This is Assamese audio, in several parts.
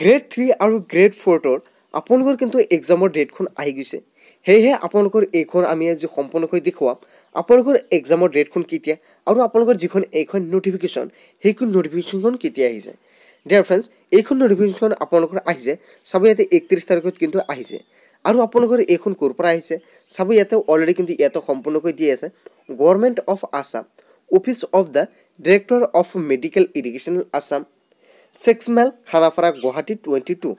গ্ৰেড থ্ৰী আৰু গ্ৰেড ফ'ৰটোৰ আপোনালোকৰ কিন্তু এক্সামৰ ডেটখন আহি গৈছে সেয়েহে আপোনালোকৰ এইখন আমি আজি সম্পূৰ্ণকৈ দেখুৱাম আপোনালোকৰ এক্সামৰ ডেটখন কেতিয়া আৰু আপোনালোকৰ যিখন এইখন ন'টিফিকেশ্যন সেইখন ন'টিফিকেশ্যনখন কেতিয়া আহি যায় ডেয়াৰ ফ্ৰেণ্ডছ এইখন ন'টিফিকেশ্যন আপোনালোকৰ আহিছে চাব ইয়াতে একত্ৰিছ তাৰিখত কিন্তু আহিছে আৰু আপোনালোকৰ এইখন ক'ৰ পৰা আহিছে চাব ইয়াতে অলৰেডি কিন্তু ইয়াতে সম্পূৰ্ণকৈ দি আছে government of Assam office of the director of medical educational Assam six mile Khanapara Guwahati twenty two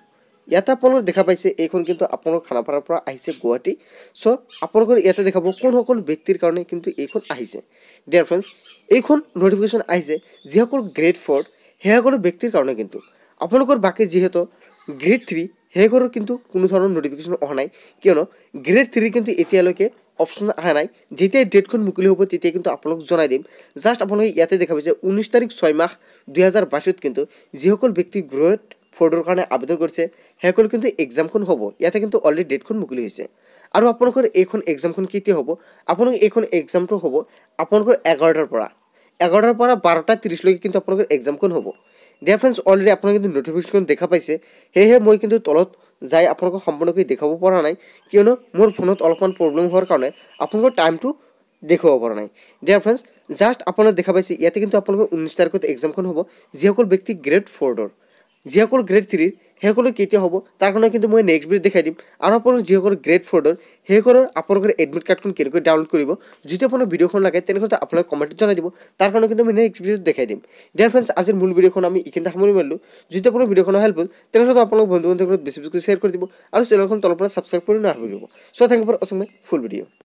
ইয়াতে আপোনালোকে দেখা পাইছে এইখন কিন্তু আপোনালোকৰ খানাপাৰাৰ পৰা আহিছে গুৱাহাটী চ' আপোনালোকৰ ইয়াতে দেখাব কোনসকল ব্যক্তিৰ কাৰণে কিন্তু এইখন আহিছে ডিয়াৰ ফ্ৰেণ্ডছ এইখন ন'টিফিকেশ্যন আহিছে যিসকল গ্ৰেড ফ'ৰ সেইসকল ব্যক্তিৰ কাৰণে কিন্তু আপোনালোকৰ বাকী যিহেতু গ্ৰেড থ্ৰী সেইঘৰৰ কিন্তু কোনো ধৰণৰ ন'টিফিকেশ্যন অহা নাই কিয়নো গ্ৰেড থ্ৰী কিন্তু এতিয়ালৈকে অপশ্যন অহা নাই যেতিয়াই ডেটখন মুকলি হ'ব তেতিয়াই কিন্তু আপোনালোক জনাই দিম জাষ্ট আপোনালোকে ইয়াতে দেখা পাইছে ঊনৈছ তাৰিখ ছয় মাহ দুহেজাৰ বাইছত কিন্তু যিসকল ব্যক্তি গ্ৰহত ফৰ্ডৰ কাৰণে আবেদন কৰিছে সেইসকল কিন্তু এক্সামখন হ'ব ইয়াতে কিন্তু অলৰেডি ডেটখন মুকলি হৈছে আৰু আপোনালোকৰ এইখন এক্সামখন কেতিয়া হ'ব আপোনালোকে এইখন এক্সামটো হ'ব আপোনালোকৰ এঘাৰটাৰ পৰা এঘাৰটাৰ পৰা বাৰটা ত্ৰিছলৈকে কিন্তু আপোনালোকৰ এক্সামখন হ'ব ফ্ৰেণ্ডছ অলৰেডি আপোনালোকে কিন্তু নটিফিকেশ্যন দেখা পাইছে সেয়েহে মই কিন্তু তলত যাই আপোনালোকক সম্পূৰ্ণকৈ দেখুৱাব পৰা নাই কিয়নো মোৰ ফোনত অলপমান প্ৰব্লেম হোৱাৰ কাৰণে আপোনালোকৰ টাইমটো দেখুৱাব পৰা নাই ডিয়াৰ ফ্ৰেণ্ডছ জাষ্ট আপোনালোকে দেখা পাইছে ইয়াতে কিন্তু আপোনালোকৰ ঊনৈছ তাৰিখত এক্সামখন হ'ব যিসকল ব্যক্তি গ্ৰেড ফ'ৰ্ডৰ যিসকল গ্ৰেড থ্ৰীৰ সেইসকলৰ কেতিয়া হ'ব তাৰ কাৰণে কিন্তু মই নেক্সট ভিডিঅ' দেখাই দিম আৰু আপোনাৰ যিসকল গ্ৰেড ফ'ৰ্ডৰ সেইসকলৰ আপোনালোকৰ এডমিট কাৰ্ডখন কেনেকৈ ডাউনলোড কৰিব যিটো আপোনাৰ ভিডিঅ'খন লাগে তেনেকৈ আপোনালোকে কমেণ্টত জনাই দিব তাৰ কাৰণে কিন্তু মই নেক্সট ভিডিঅ'ত দেখাই দিম ডিয়াৰ ফ্ৰেণ্ডছ আজিৰ মূল ভিডিঅ'খন আমি এইখিনি সামৰি মাৰিলোঁ যদি আপোনাৰ ভিডিঅ'খন হেল্প হ'ল তেনেহ'লে আপোনালোকৰ বন্ধু বান্ধৱৰ লগত বেছি বেছিকৈ শ্বেয়াৰ কৰি দিব আৰু চেনেলখন তলৰ পৰা ছাবস্ক্ৰাইব কৰি নাহৰিব চ' থেংক ইউ ফৰ অসমে ফুল ভিডিঅ'